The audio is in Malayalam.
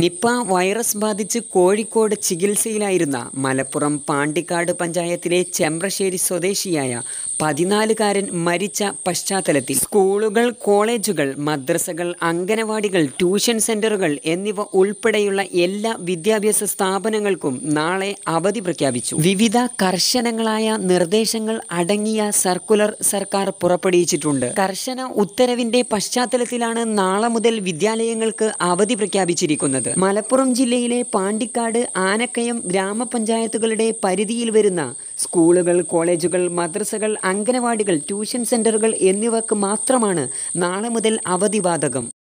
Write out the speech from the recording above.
നിപ്പ വൈറസ് ബാധിച്ച് കോഴിക്കോട് ചികിത്സയിലായിരുന്ന മലപ്പുറം പാണ്ടിക്കാട് പഞ്ചായത്തിലെ ചെമ്പ്രശ്ശേരി സ്വദേശിയായ പതിനാലുകാരൻ മരിച്ച പശ്ചാത്തലത്തിൽ സ്കൂളുകൾ കോളേജുകൾ മദ്രസകൾ അംഗനവാടികൾ ട്യൂഷൻ സെന്ററുകൾ എന്നിവ ഉൾപ്പെടെയുള്ള എല്ലാ വിദ്യാഭ്യാസ സ്ഥാപനങ്ങൾക്കും നാളെ അവധി പ്രഖ്യാപിച്ചു വിവിധ കർശനങ്ങളായ നിർദ്ദേശങ്ങൾ അടങ്ങിയ സർക്കുലർ സർക്കാർ പുറപ്പെടുവിച്ചിട്ടുണ്ട് കർശന ഉത്തരവിന്റെ പശ്ചാത്തലത്തിലാണ് നാളെ മുതൽ വിദ്യാലയങ്ങൾക്ക് അവധി പ്രഖ്യാപിച്ചിരിക്കുന്നത് ഉള്ളത് മലപ്പുറം ജില്ലയിലെ പാണ്ടിക്കാട് ആനക്കയം ഗ്രാമപഞ്ചായത്തുകളുടെ പരിധിയിൽ വരുന്ന സ്കൂളുകൾ കോളേജുകൾ മദ്രസകൾ അംഗനവാടികൾ ട്യൂഷൻ സെന്ററുകൾ എന്നിവക്ക് മാത്രമാണ് നാളെ മുതൽ അവധി ബാധകം